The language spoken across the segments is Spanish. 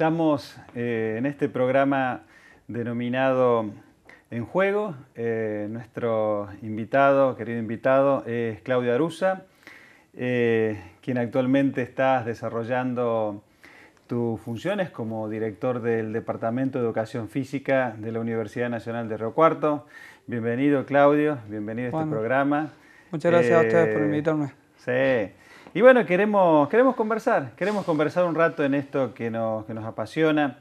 Estamos eh, en este programa denominado En Juego. Eh, nuestro invitado, querido invitado, es Claudio Arusa, eh, quien actualmente estás desarrollando tus funciones como director del Departamento de Educación Física de la Universidad Nacional de Río Cuarto. Bienvenido, Claudio, bienvenido a este programa. Muchas gracias a ustedes por invitarme. Sí. Y bueno, queremos, queremos conversar, queremos conversar un rato en esto que nos, apasiona,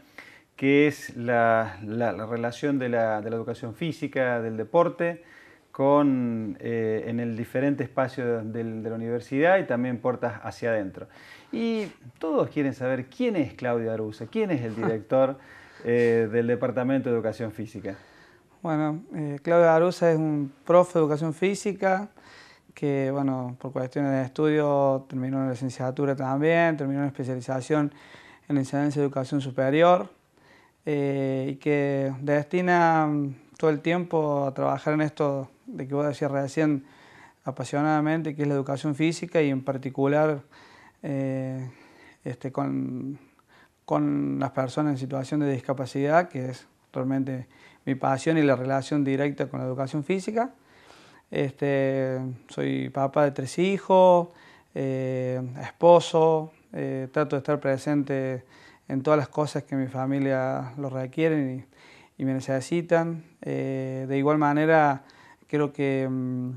que es la, relación de la, educación física, del deporte, con, eh, en el diferente espacio de, la universidad y también puertas hacia adentro. Y todos quieren saber quién es Claudio Arusa, quién es el director eh, del Departamento de Educación Física. Bueno, eh, Claudio Arusa es un profe de educación física, que, bueno, por cuestiones de estudio terminó la licenciatura también, terminó una especialización en enseñanza de educación superior eh, y que destina mm, todo el tiempo a trabajar en esto de que vos decías recién apasionadamente, que es la educación física y en particular eh, este, con, con las personas en situación de discapacidad, que es realmente mi pasión y la relación directa con la educación física. Este, soy papá de tres hijos, eh, esposo, eh, trato de estar presente en todas las cosas que mi familia lo requieren y, me necesitan. Eh, de igual manera, creo que mm,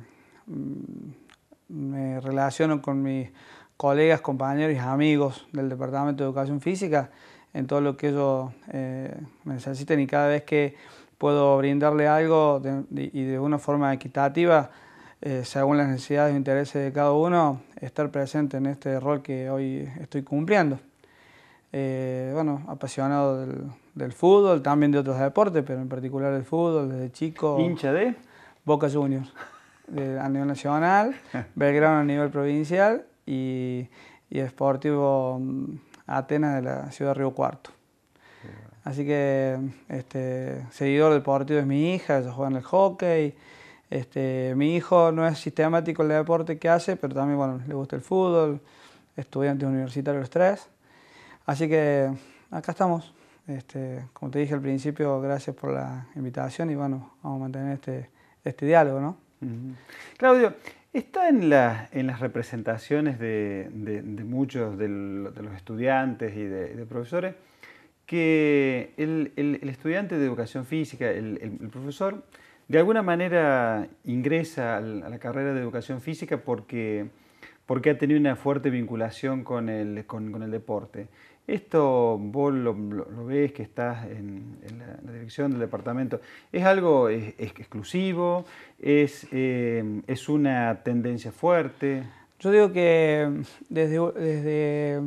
me relaciono con mis colegas, compañeros y amigos del Departamento de Educación Física en todo lo que ellos me necesitan y cada vez que puedo brindarle algo y de una forma equitativa, eh, según las necesidades e intereses de cada uno, estar presente en este rol que hoy estoy cumpliendo. Eh, bueno, apasionado del, fútbol, también de otros deportes, pero en particular del fútbol, desde chico. ¿Hincha de? Boca Juniors, a nivel nacional, Belgrano a nivel provincial y, y Sportivo mm, Atenas de la ciudad de Río Cuarto. Así que este, seguidor del partido es mi hija, ella juega en el hockey. Este, mi hijo no es sistemático en el deporte que hace, pero también bueno, le gusta el fútbol, estudiantes universitarios tres. Así que acá estamos. Este, como te dije al principio, gracias por la invitación y bueno, vamos a mantener este, este diálogo, ¿no? Claudio, está en, en las representaciones de, de, muchos de los estudiantes y de profesores que el, estudiante de educación física, el, profesor, de alguna manera ingresa a la carrera de educación física porque, porque ha tenido una fuerte vinculación con el, deporte. Esto vos lo, ves que estás en, la, dirección del departamento. ¿Es algo exclusivo? ¿Es, eh, ¿Es una tendencia fuerte? Yo digo que desde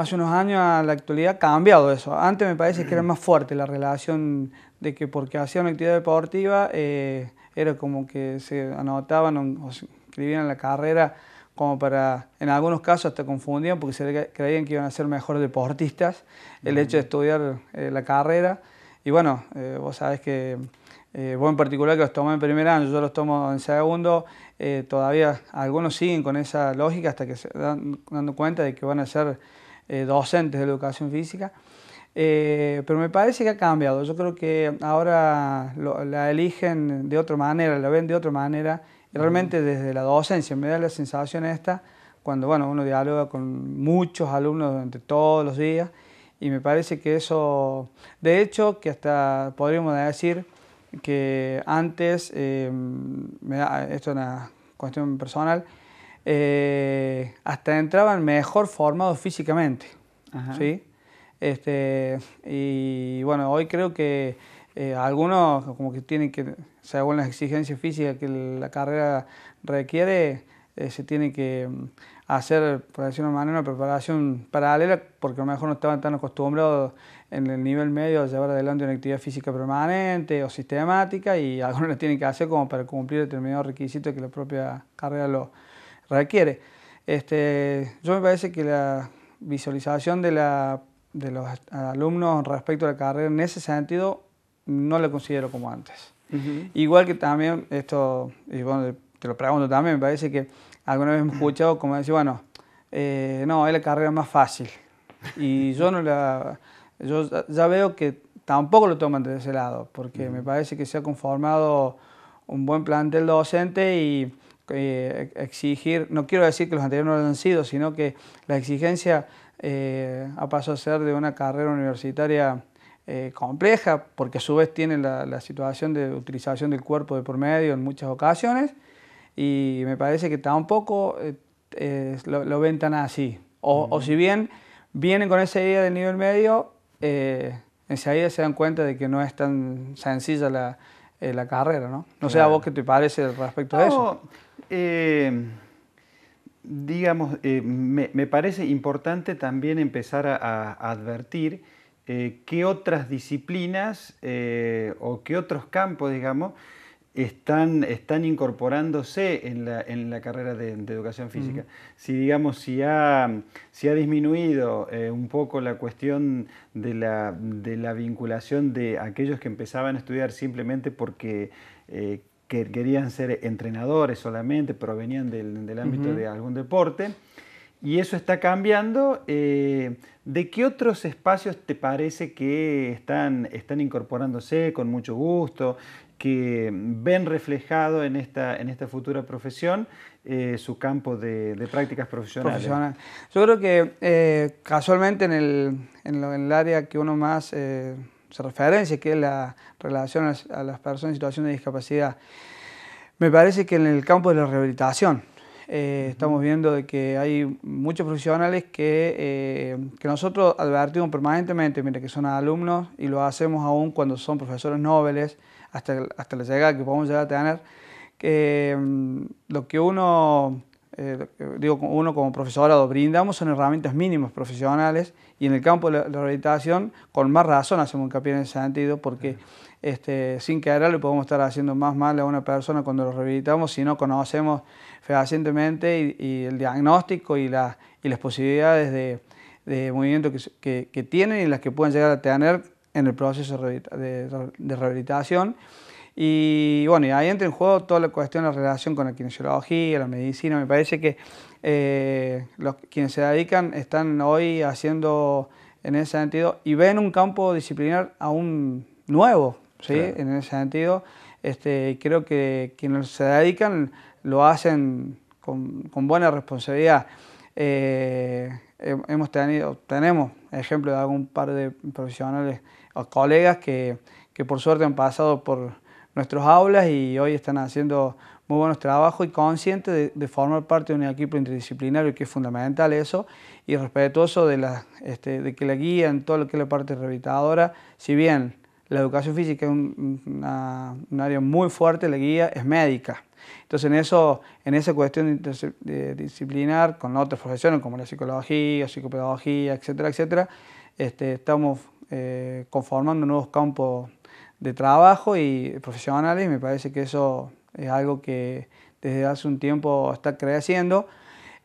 hace unos años a la actualidad ha cambiado eso. Antes me parece que era mm. más fuerte la relación de que porque hacían una actividad deportiva eh, era como que se anotaban o escribían la carrera como para, en algunos casos hasta confundían porque se creían que iban a ser mejores deportistas el mm. hecho de estudiar eh, la carrera. Y bueno, eh, vos sabés que vos en particular que los tomás en primer año, yo los tomo en segundo, todavía algunos siguen con esa lógica hasta que se dan dando cuenta de que van a ser eh, docentes de educación física, eh, pero me parece que ha cambiado. Yo creo que ahora la eligen de otra manera, la ven de otra manera, realmente desde la docencia me da la sensación esta, cuando uno dialoga con muchos alumnos durante todos los días, y me parece que eso, de hecho, que hasta podríamos decir que antes, eh, esto es una cuestión personal, eh, hasta entraban mejor formados físicamente. ¿sí? Este, y bueno, hoy creo que eh, algunos, como que tienen que, según las exigencias físicas que la carrera requiere, eh, se tiene que mm, hacer, por decirlo de una manera, una preparación paralela, porque a lo mejor no estaban tan acostumbrados en el nivel medio a llevar adelante una actividad física permanente o sistemática, y algunos lo tienen que hacer como para cumplir determinados requisitos que la propia carrera lo, requiere. Este, yo me parece que la visualización de, la, de los alumnos respecto a la carrera en ese sentido no la considero como antes. Igual que también, esto, y bueno, te lo pregunto también, me parece que alguna vez me he escuchado como decir, bueno, eh, no, es la carrera más fácil. Y yo no la. Yo ya veo que tampoco lo toman desde ese lado, porque me parece que se ha conformado un buen plantel docente y eh, exigir, no quiero decir que los anteriores no lo han sido, sino que la exigencia eh, ha pasado a ser de una carrera universitaria eh, compleja, porque a su vez tiene la, situación de utilización del cuerpo de por medio en muchas ocasiones, y me parece que tampoco lo, lo, ven tan así. O, si bien vienen con esa idea del nivel medio, en esa idea se dan cuenta de que no es tan sencilla la, carrera, ¿no? No sé a vos qué te parece respecto a eso. Eh, digamos, eh, me, parece importante también empezar a, advertir eh, qué otras disciplinas o qué otros campos, digamos, están, están incorporándose en la, carrera de, educación física. Si digamos, si ha, ha disminuido un poco la cuestión de la, vinculación de aquellos que empezaban a estudiar simplemente porque que querían ser entrenadores solamente, provenían del, del ámbito de algún deporte. Y eso está cambiando. Eh, ¿De qué otros espacios te parece que están, están incorporándose con mucho gusto, que ven reflejado en esta, en esta futura profesión eh, su campo de, prácticas profesionales? Yo creo que eh, casualmente en el, en el área que uno más se referencia, que es la relación a las, personas en situación de discapacidad. Me parece que en el campo de la rehabilitación eh, estamos viendo de que hay muchos profesionales que, eh, que nosotros advertimos permanentemente, mientras que son alumnos y lo hacemos aún cuando son profesores nobles, hasta, hasta la llegada que podemos llegar a tener, que mm, lo que uno eh, digo, uno como profesorado, brindamos son herramientas mínimas profesionales y en el campo de la rehabilitación, con más razón hacemos hincapié en ese sentido, porque este, sin querer le podemos estar haciendo más mal a una persona cuando lo rehabilitamos si no conocemos fehacientemente y, el diagnóstico y, y las posibilidades de, de movimiento que, que, tienen y las que pueden llegar a tener en el proceso de rehabilitación. Y bueno, ahí entra en juego toda la cuestión de la relación con la kinesiología, la medicina. Me parece que eh, los quienes se dedican están hoy haciendo en ese sentido y ven un campo disciplinar aún nuevo, ¿sí? En ese sentido, este, creo que quienes se dedican lo hacen con, buena responsabilidad. Eh, hemos tenido, tenemos ejemplos de algún par de profesionales o colegas que por suerte han pasado por nuestros aulas y hoy están haciendo muy buenos trabajos y conscientes de, formar parte de un equipo interdisciplinario que es fundamental eso y respetuoso de, la, este, de que la guía en todo lo que es la parte rehabilitadora, si bien la educación física es un, área muy fuerte, la guía es médica. Entonces en, eso, en esa cuestión interdisciplinar con otras profesiones como la psicología, psicopedagogía, etcétera, etcétera, este, estamos eh, conformando nuevos campos de trabajo y profesionales. Me parece que eso es algo que desde hace un tiempo está creciendo.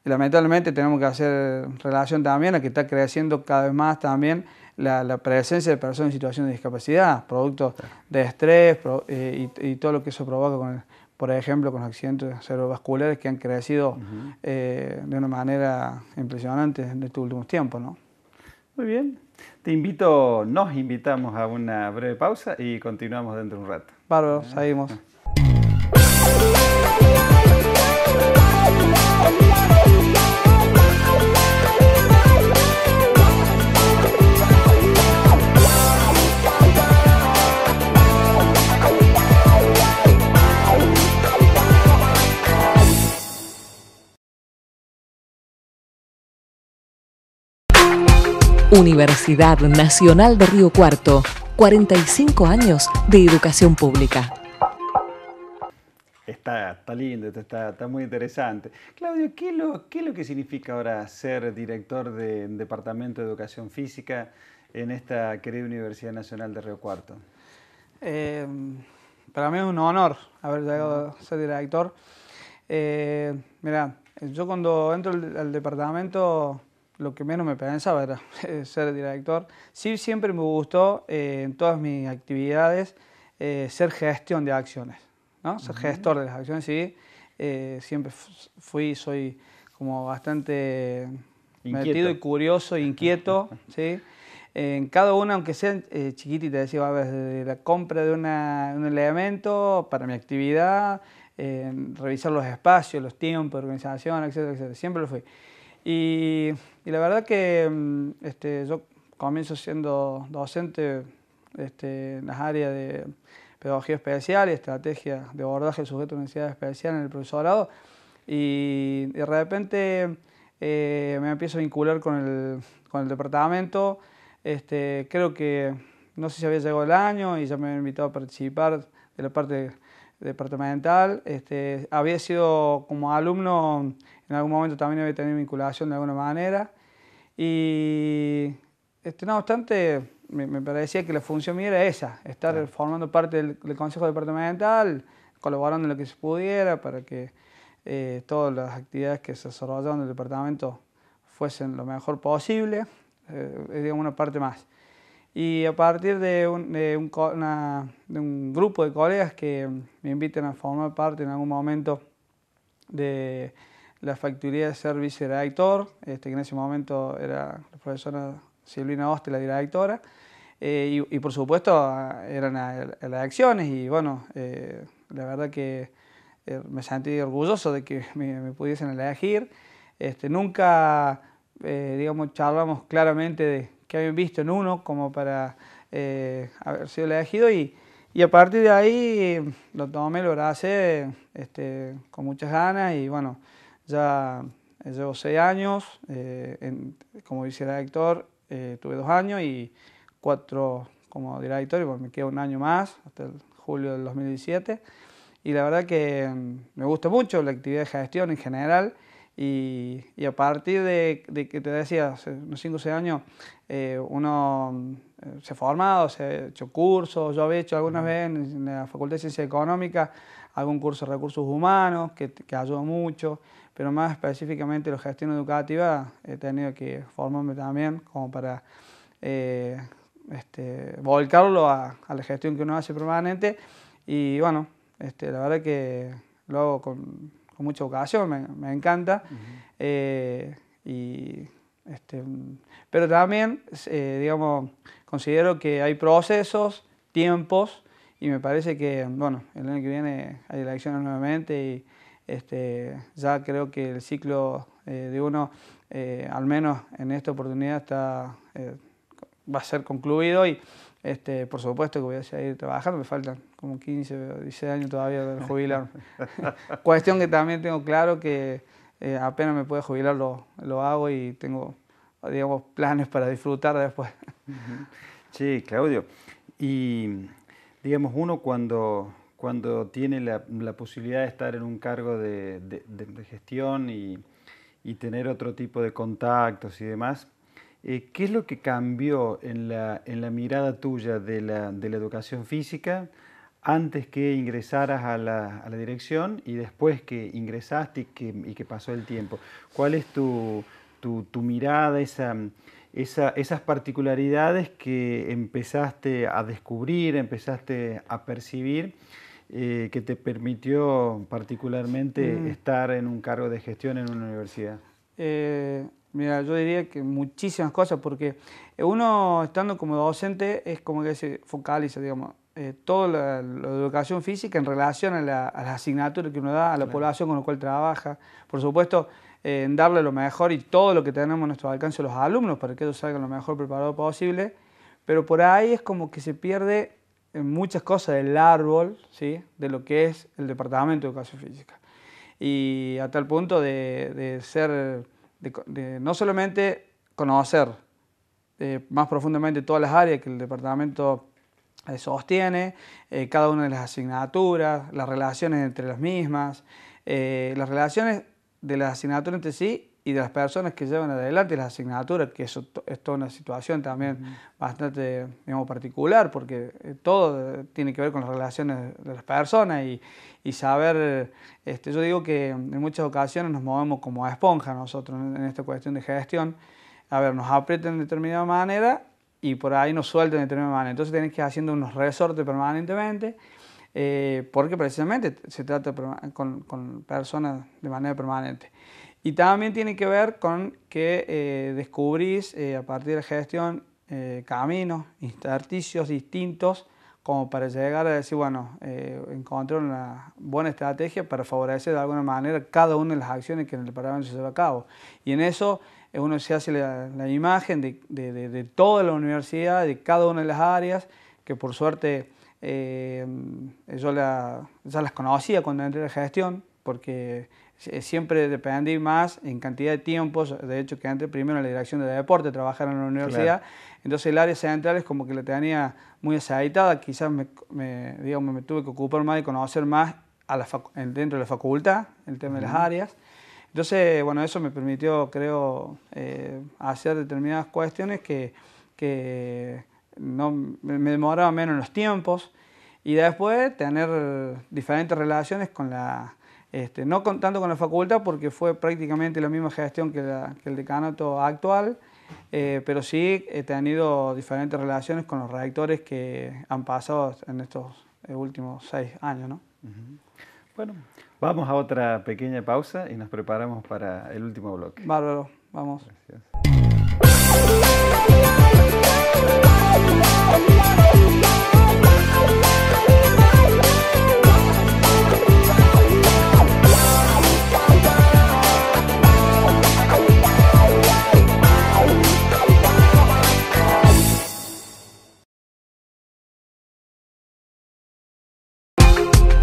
Lamentablemente tenemos que hacer relación también a que está creciendo cada vez más también la, presencia de personas en situación de discapacidad, producto de estrés eh, y, todo lo que eso provoca, por ejemplo, con accidentes cerebrovasculares que han crecido eh, de una manera impresionante en estos últimos tiempos. ¿no? Muy bien. Te invito, nos invitamos a una breve pausa y continuamos dentro de un rato. Bárbaro, seguimos. Universidad Nacional de Río Cuarto, 45 años de educación pública. Está, está lindo, está, muy interesante. Claudio, ¿qué es, lo, que significa ahora ser director del Departamento de Educación Física en esta querida Universidad Nacional de Río Cuarto? Eh, para mí es un honor haber llegado a ser director. Eh, mira, yo cuando entro al departamento lo que menos me pensaba era eh, ser director. Sí, siempre me gustó eh, en todas mis actividades eh, ser gestión de acciones, ¿no? ser gestor de las acciones, sí. siempre fui, soy como bastante metido y curioso, e inquieto, ¿sí? En cada una, aunque sea chiquitita, decía, desde la compra de un elemento para mi actividad, revisar los espacios, los tiempos, organización, etcétera, etcétera. Siempre lo fui. Y, la verdad que mm, este, yo comienzo siendo docente este, en las áreas de pedagogía especial y estrategia de abordaje del sujeto de universidad especial en el profesorado. Y de repente eh, me empiezo a vincular con el, departamento. Este, creo que no sé si había llegado el año y ya me habían invitado a participar de la parte departamental. Este, había sido como alumno, en algún momento también había tenido vinculación de alguna manera. Y este, no obstante, me, parecía que la función mía era esa, estar formando parte del, Consejo Departamental, colaborando en lo que se pudiera para que eh, todas las actividades que se desarrollaban en el departamento fuesen lo mejor posible. Eh, una parte más y a partir de un, de, un, grupo de colegas que me inviten a formar parte en algún momento de la factoría de ser vicedirector, este, que en ese momento era la profesora Silvina Oste, la directora, eh, y, por supuesto eh, eran las acciones y bueno, eh, la verdad que me sentí orgulloso de que me, pudiesen elegir. Este, nunca, digamos, charlamos claramente de que habían visto en uno como para eh, haber sido elegido y, y a partir de ahí eh, lo tomé, lo abracé este, con muchas ganas y bueno, ya llevo seis años, eh, en, como vicedirector eh, tuve dos años y cuatro como director y me queda un año más hasta el julio del 2017 y la verdad que mm, me gusta mucho la actividad de gestión en general y, y a partir de, de, que te decía hace unos 5 o 6 años eh, uno eh, se ha formado, se ha hecho cursos, yo había hecho algunas veces en la Facultad de Ciencias Económicas algún curso de recursos humanos que, que ayuda mucho, pero más específicamente la gestión educativa he tenido que formarme también como para eh, este, volcarlo a, la gestión que uno hace permanente y bueno, este, la verdad que lo hago con, mucha ocasión me, me encanta. y este, pero también, eh, digamos, considero que hay procesos, tiempos, y me parece que, bueno, el año que viene hay elecciones nuevamente y este, ya creo que el ciclo eh, de uno, eh, al menos en esta oportunidad, está, va a ser concluido y este, por supuesto que voy a seguir trabajando, me faltan como 15 o 16 años todavía de jubilar Cuestión que también tengo claro que eh, apenas me puedo jubilar lo, hago y tengo, digamos, planes para disfrutar después. Sí, Claudio. Y, digamos, uno cuando, tiene la, posibilidad de estar en un cargo de, gestión y, tener otro tipo de contactos y demás, eh, ¿Qué es lo que cambió en la, en la mirada tuya de la, educación física antes que ingresaras a la, dirección y después que ingresaste y que, pasó el tiempo. ¿Cuál es tu, mirada, esa, esas particularidades que empezaste a descubrir, empezaste a percibir? Eh, que te permitió particularmente mm. estar en un cargo de gestión en una universidad? Eh, mira, yo diría que muchísimas cosas, porque uno estando como docente es como que se focaliza, digamos, todo eh, toda la, educación física en relación a, la, a, las asignaturas que uno da, a la población con la cual trabaja. Por supuesto, eh, en darle lo mejor y todo lo que tenemos a nuestro alcance a los alumnos para que ellos salgan lo mejor preparado posible. Pero por ahí es como que se pierde muchas cosas del árbol, ¿sí? de lo que es el Departamento de Educación Física. Y a tal punto de, de ser, no solamente conocer eh, más profundamente todas las áreas que el Departamento sostiene, eh, cada una de las asignaturas, las relaciones entre las mismas, eh, las relaciones de las asignaturas entre sí y de las personas que llevan adelante las asignaturas, que es toda una situación también bastante digamos, particular, porque eh, todo tiene que ver con las relaciones de las personas y, saber, este, yo digo que en muchas ocasiones nos movemos como a esponja nosotros en esta cuestión de gestión, a ver, nos aprieten de determinada manera y por ahí no sueltan de tener manera. Entonces tienes que ir haciendo unos resortes permanentemente, eh, porque precisamente se trata con, personas de manera permanente. Y también tiene que ver con que eh, descubrís eh, a partir de la gestión eh, caminos, intersticios distintos, como para llegar a decir, bueno, encontrar una buena estrategia para favorecer de alguna manera cada una de las acciones que en el departamento se lleva a cabo. Y en eso uno se hace la, imagen de, de, toda la universidad, de cada una de las áreas, que por suerte eh, yo ya las conocía cuando entré a la gestión, porque siempre dependí más en cantidad de tiempos, de hecho que antes primero en la dirección de deporte, trabajar en la universidad, entonces el área central es como que la tenía muy aceitada, quizás me, tuve que ocupar más y conocer más dentro de la facultad, el tema de las áreas, entonces, bueno, eso me permitió, creo, eh, hacer determinadas cuestiones que, no, me demoraba menos en los tiempos y después tener diferentes relaciones con la, este, no contando tanto con la facultad porque fue prácticamente la misma gestión que, el decanato actual, eh, pero sí he tenido diferentes relaciones con los rectores que han pasado en estos eh, últimos seis años, ¿no? Bueno, vamos a otra pequeña pausa y nos preparamos para el último bloque. Bárbaro, vamos.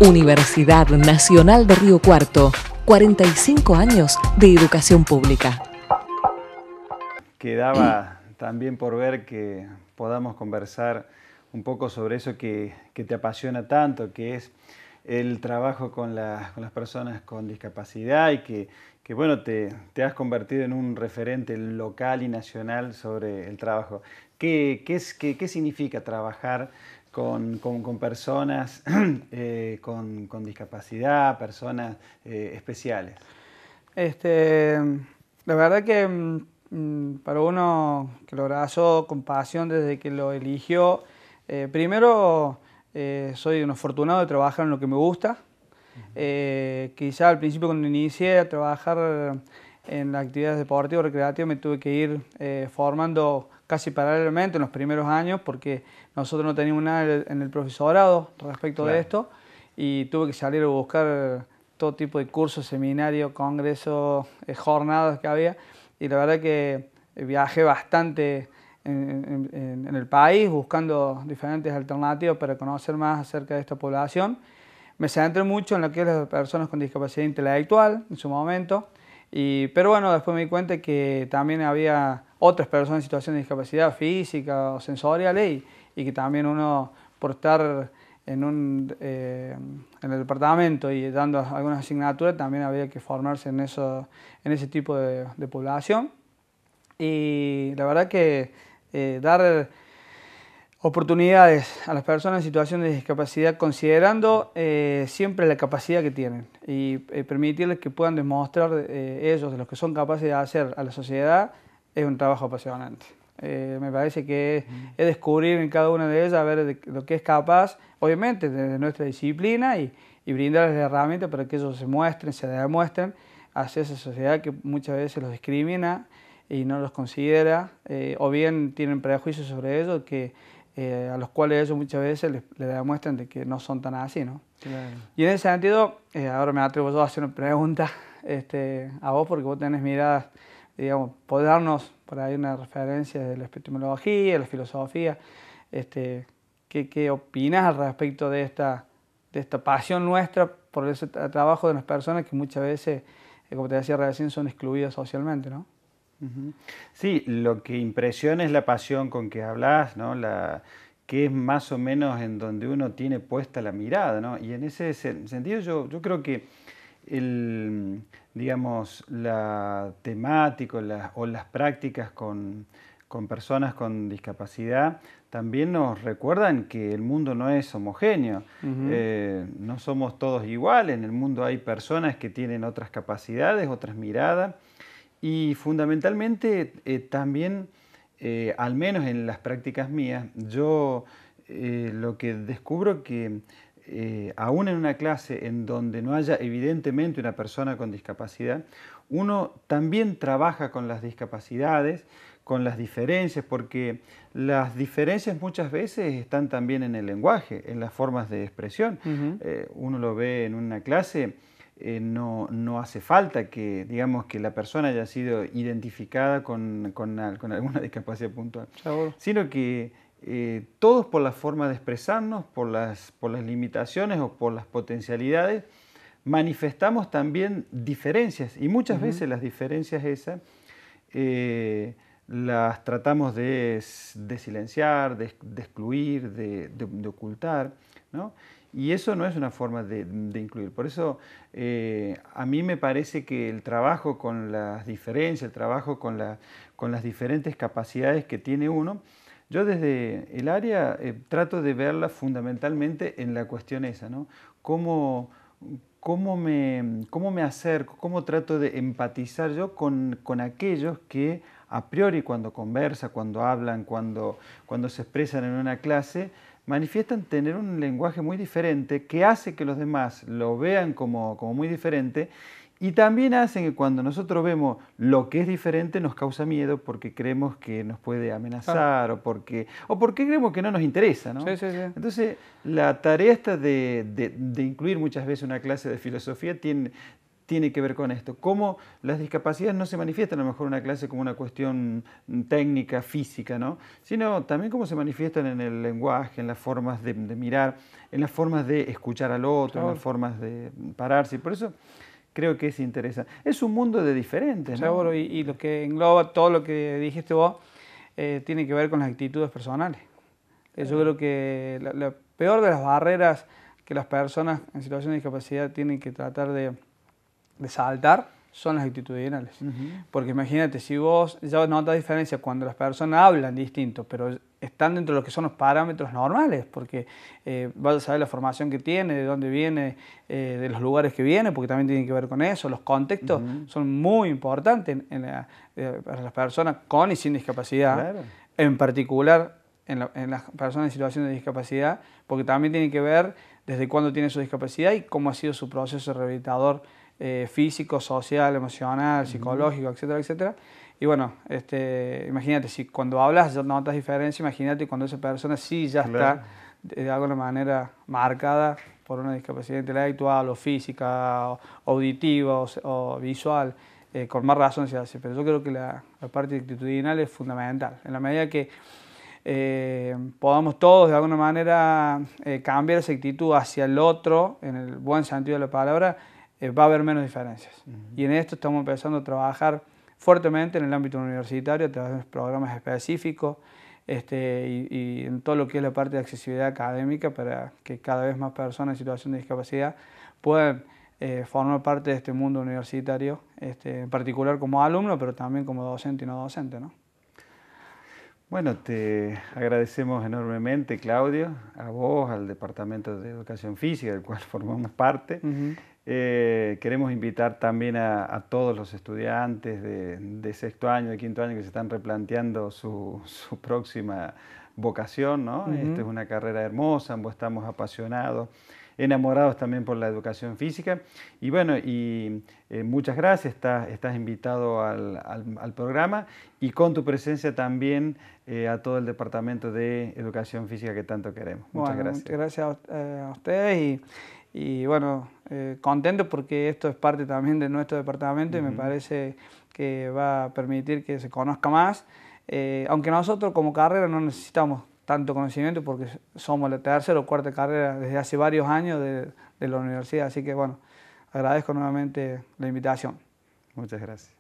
Universidad Nacional de Río Cuarto, 45 años de educación pública. Quedaba también por ver que podamos conversar un poco sobre eso que, te apasiona tanto, que es el trabajo con, las personas con discapacidad y que, bueno, te, has convertido en un referente local y nacional sobre el trabajo. qué significa trabajar con, personas eh, con, discapacidad, personas eh, especiales? Este, la verdad que mm, mm, para uno que lo abrazó con pasión desde que lo eligió, eh, primero soy un afortunado de trabajar en lo que me gusta. quizá al principio cuando inicié a trabajar en actividades deportivas o recreativas me tuve que ir formando casi paralelamente en los primeros años porque nosotros no teníamos nada en el profesorado respecto de esto y tuve que salir a buscar todo tipo de cursos, seminarios, congresos, eh, jornadas que había y la verdad que eh, viajé bastante en, en, el país buscando diferentes alternativas para conocer más acerca de esta población. Me centré mucho en lo que es las personas con discapacidad intelectual en su momento, y, pero bueno, después me di cuenta que también había otras personas en situación de discapacidad física o sensorial y, y que también uno por estar en, un, eh, en el departamento y dando algunas asignaturas también había que formarse en, eso, en ese tipo de, población. Y la verdad que eh, dar oportunidades a las personas en situación de discapacidad considerando eh, siempre la capacidad que tienen y permitirles que puedan demostrar ellos de lo que son capaces de hacer a la sociedad es un trabajo apasionante. Eh, me parece que es, descubrir en cada una de ellas, a ver lo que es capaz, obviamente desde nuestra disciplina y, brindarles herramientas para que ellos se muestren, se demuestren hacia esa sociedad que muchas veces los discrimina y no los considera, eh, o bien tienen prejuicios sobre ellos que, eh, a los cuales ellos muchas veces les, demuestran de que no son tan así. ¿no? Y en ese sentido, ahora me atrevo yo a hacer una pregunta este, a vos porque vos tenés miradas digamos, podernos, por ahí una referencia de la epistemología, de la filosofía, este, ¿qué, opinas respecto de esta, de esta pasión nuestra por ese trabajo de las personas que muchas veces, eh, como te decía recién, son excluidas socialmente, ¿no? Sí, lo que impresiona es la pasión con que hablas, ¿no? La, que es más o menos en donde uno tiene puesta la mirada, ¿no? Y en ese sentido yo, yo creo que el, digamos, la temática o las prácticas con, personas con discapacidad también nos recuerdan que el mundo no es homogéneo, eh, no somos todos iguales, en el mundo hay personas que tienen otras capacidades, otras miradas y fundamentalmente eh, también, eh, al menos en las prácticas mías, yo lo que descubro que eh, aún en una clase en donde no haya evidentemente una persona con discapacidad, uno también trabaja con las discapacidades, con las diferencias, porque las diferencias muchas veces están también en el lenguaje, en las formas de expresión. Eh, uno lo ve en una clase, eh, no, no, hace falta que, digamos, que la persona haya sido identificada con, alguna discapacidad puntual, sino que eh, todos por la forma de expresarnos, por las, limitaciones o por las potencialidades, manifestamos también diferencias y muchas veces las diferencias esas eh, las tratamos de, silenciar, de, excluir, de, ocultar, Y eso no es una forma de, incluir. Por eso eh, a mí me parece que el trabajo con las diferencias, el trabajo con las diferentes capacidades que tiene uno, yo desde el área eh, trato de verla fundamentalmente en la cuestión esa, ¿no? Cómo, cómo, me, cómo me acerco, cómo trato de empatizar yo con, con aquellos que a priori cuando conversan, cuando hablan, cuando, cuando se expresan en una clase, manifiestan tener un lenguaje muy diferente que hace que los demás lo vean como, como muy diferente y también hacen que cuando nosotros vemos lo que es diferente nos causa miedo porque creemos que nos puede amenazar o, porque, o porque creemos que no nos interesa. Entonces, la tarea esta de, incluir muchas veces una clase de filosofía tiene, tiene que ver con esto. Cómo las discapacidades no se manifiestan a lo mejor en una clase como una cuestión técnica, física, ¿no? sino también cómo se manifiestan en el lenguaje, en las formas de, mirar, en las formas de escuchar al otro, en las formas de pararse. Y por eso creo que es interesante. Es un mundo de diferentes. ¿no? y, lo que engloba todo lo que dijiste vos eh, tiene que ver con las actitudes personales. Eh, yo creo que la, peor de las barreras que las personas en situación de discapacidad tienen que tratar de, de saltar son las actitudinales. Porque imagínate, si vos ya notas diferencia cuando las personas hablan distinto, pero están dentro de lo que son los parámetros normales, porque eh, vas a saber la formación que tiene, de dónde viene, eh, de los lugares que viene, porque también tiene que ver con eso, los contextos son muy importantes en, eh, para las personas con y sin discapacidad, en particular en, en las personas en situación de discapacidad, porque también tiene que ver desde cuándo tiene su discapacidad y cómo ha sido su proceso rehabilitador eh, físico, social, emocional, psicológico, etcétera, etcétera. Y bueno, este, imagínate, si cuando hablas ya notas diferencia, imagínate cuando esa persona sí ya está de, alguna manera marcada por una discapacidad intelectual o física, auditiva o, visual, eh, con más razón se hace. Pero yo creo que la, parte actitudinal es fundamental. En la medida que eh, podamos todos de alguna manera cambiar esa actitud hacia el otro, en el buen sentido de la palabra, eh, va a haber menos diferencias. Y en esto estamos empezando a trabajar fuertemente en el ámbito universitario, a través de programas específicos este, y, en todo lo que es la parte de accesibilidad académica para que cada vez más personas en situación de discapacidad puedan eh, formar parte de este mundo universitario, este, en particular como alumno, pero también como docente y no docente. Bueno, te agradecemos enormemente, Claudio, a vos, al Departamento de Educación Física, del cual formamos parte. Eh, queremos invitar también a, todos los estudiantes de, sexto año, de quinto año que se están replanteando su, próxima vocación, Esta es una carrera hermosa, ambos estamos apasionados, enamorados también por la educación física. Y bueno, y eh, muchas gracias, estás, invitado al, programa y con tu presencia también eh, a todo el departamento de educación física que tanto queremos. Muchas gracias. Muchas gracias a, a ustedes y y bueno, eh, contento porque esto es parte también de nuestro departamento y me parece que va a permitir que se conozca más. Eh, aunque nosotros como carrera no necesitamos tanto conocimiento porque somos la tercera o cuarta carrera desde hace varios años de la universidad, así que bueno, agradezco nuevamente la invitación. Muchas gracias.